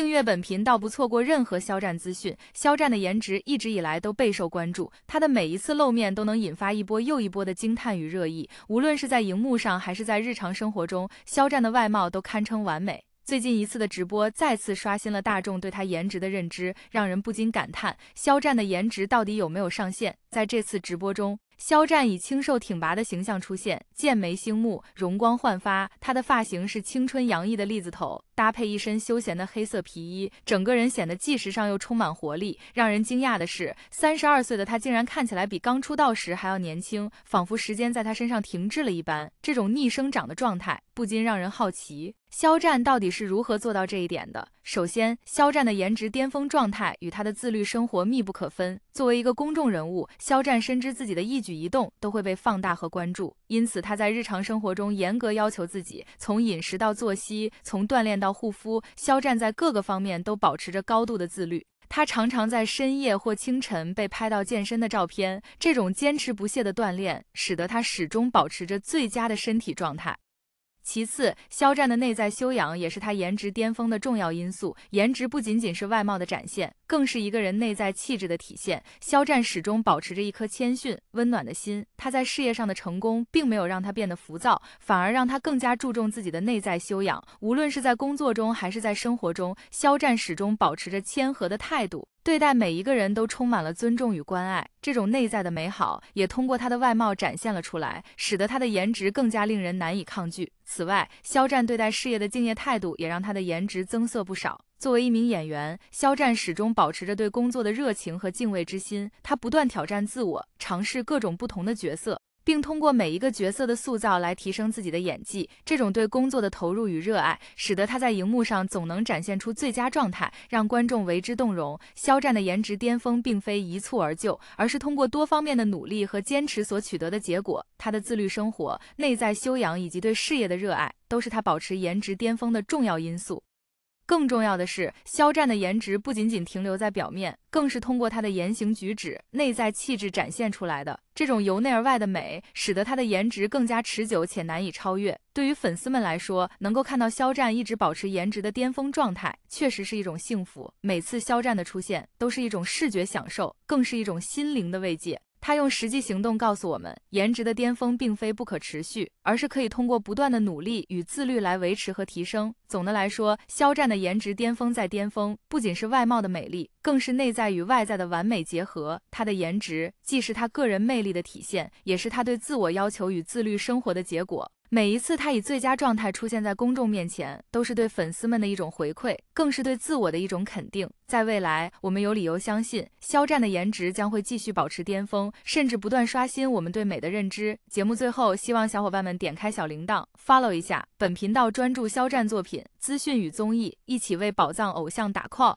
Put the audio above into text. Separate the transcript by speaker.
Speaker 1: 订阅本频道，不错过任何肖战资讯。肖战的颜值一直以来都备受关注，他的每一次露面都能引发一波又一波的惊叹与热议。无论是在荧幕上，还是在日常生活中，肖战的外貌都堪称完美。最近一次的直播再次刷新了大众对他颜值的认知，让人不禁感叹：肖战的颜值到底有没有上限？在这次直播中。肖战以清瘦挺拔的形象出现，剑眉星目，容光焕发。他的发型是青春洋溢的栗子头，搭配一身休闲的黑色皮衣，整个人显得既时尚又充满活力。让人惊讶的是，三十二岁的他竟然看起来比刚出道时还要年轻，仿佛时间在他身上停滞了一般。这种逆生长的状态不禁让人好奇，肖战到底是如何做到这一点的？首先，肖战的颜值巅峰状态与他的自律生活密不可分。作为一个公众人物，肖战深知自己的一举举一动都会被放大和关注，因此他在日常生活中严格要求自己，从饮食到作息，从锻炼到护肤，肖战在各个方面都保持着高度的自律。他常常在深夜或清晨被拍到健身的照片，这种坚持不懈的锻炼使得他始终保持着最佳的身体状态。其次，肖战的内在修养也是他颜值巅峰的重要因素。颜值不仅仅是外貌的展现，更是一个人内在气质的体现。肖战始终保持着一颗谦逊温暖的心，他在事业上的成功并没有让他变得浮躁，反而让他更加注重自己的内在修养。无论是在工作中还是在生活中，肖战始终保持着谦和的态度。对待每一个人都充满了尊重与关爱，这种内在的美好也通过他的外貌展现了出来，使得他的颜值更加令人难以抗拒。此外，肖战对待事业的敬业态度也让他的颜值增色不少。作为一名演员，肖战始终保持着对工作的热情和敬畏之心，他不断挑战自我，尝试各种不同的角色。并通过每一个角色的塑造来提升自己的演技。这种对工作的投入与热爱，使得他在荧幕上总能展现出最佳状态，让观众为之动容。肖战的颜值巅峰并非一蹴而就，而是通过多方面的努力和坚持所取得的结果。他的自律生活、内在修养以及对事业的热爱，都是他保持颜值巅峰的重要因素。更重要的是，肖战的颜值不仅仅停留在表面，更是通过他的言行举止、内在气质展现出来的。这种由内而外的美，使得他的颜值更加持久且难以超越。对于粉丝们来说，能够看到肖战一直保持颜值的巅峰状态，确实是一种幸福。每次肖战的出现，都是一种视觉享受，更是一种心灵的慰藉。他用实际行动告诉我们，颜值的巅峰并非不可持续，而是可以通过不断的努力与自律来维持和提升。总的来说，肖战的颜值巅峰在巅峰，不仅是外貌的美丽。更是内在与外在的完美结合。他的颜值既是他个人魅力的体现，也是他对自我要求与自律生活的结果。每一次他以最佳状态出现在公众面前，都是对粉丝们的一种回馈，更是对自我的一种肯定。在未来，我们有理由相信，肖战的颜值将会继续保持巅峰，甚至不断刷新我们对美的认知。节目最后，希望小伙伴们点开小铃铛，follow 一下本频道，专注肖战作品资讯与综艺，一起为宝藏偶像打 call。